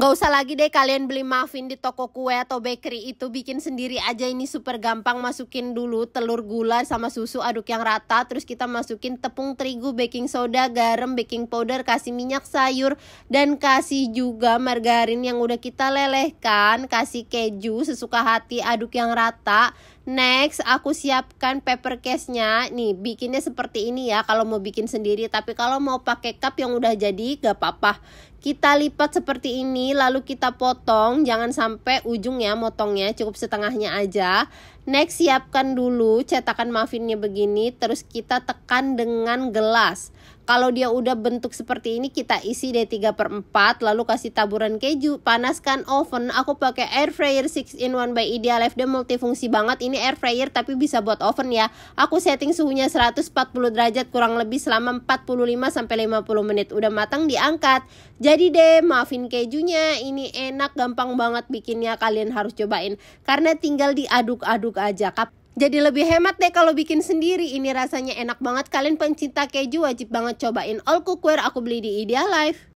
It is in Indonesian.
Nggak usah lagi deh kalian beli muffin di toko kue atau bakery itu bikin sendiri aja ini super gampang masukin dulu telur gula sama susu aduk yang rata terus kita masukin tepung terigu baking soda garam baking powder kasih minyak sayur dan kasih juga margarin yang udah kita lelehkan kasih keju sesuka hati aduk yang rata Next, aku siapkan paper case-nya. Nih, bikinnya seperti ini ya kalau mau bikin sendiri. Tapi kalau mau pakai cup yang udah jadi, gak apa-apa. Kita lipat seperti ini, lalu kita potong. Jangan sampai ujungnya, ya motongnya, cukup setengahnya aja. Next, siapkan dulu cetakan muffinnya begini. Terus kita tekan dengan gelas. Kalau dia udah bentuk seperti ini kita isi deh 3 per 4 lalu kasih taburan keju, panaskan oven. Aku pakai air fryer 6 in 1 by Idealife fd multifungsi banget. Ini air fryer tapi bisa buat oven ya. Aku setting suhunya 140 derajat kurang lebih selama 45 sampai 50 menit. Udah matang diangkat. Jadi deh maafin kejunya ini enak gampang banget bikinnya kalian harus cobain karena tinggal diaduk-aduk aja. Kap jadi lebih hemat deh kalau bikin sendiri. Ini rasanya enak banget. Kalian pencinta keju wajib banget cobain all cookware aku beli di Idealife.